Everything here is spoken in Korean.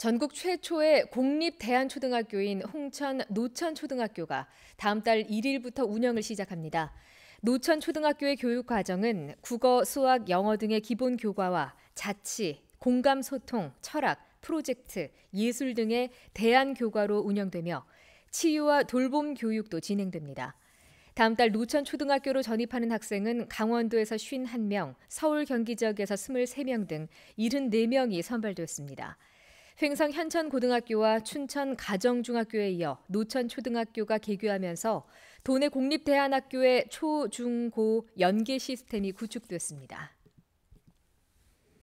전국 최초의 공립 대한초등학교인 홍천 노천초등학교가 다음 달 1일부터 운영을 시작합니다. 노천초등학교의 교육 과정은 국어, 수학, 영어 등의 기본 교과와 자치, 공감 소통, 철학, 프로젝트, 예술 등의 대안 교과로 운영되며 치유와 돌봄 교육도 진행됩니다. 다음 달 노천초등학교로 전입하는 학생은 강원도에서 51명, 서울 경기 지역에서 23명 등 74명이 선발됐습니다. 횡성 현천고등학교와 춘천 가정중학교에 이어 노천초등학교가 개교하면서 도내 공립대안학교의 초, 중, 고 연계 시스템이 구축됐습니다.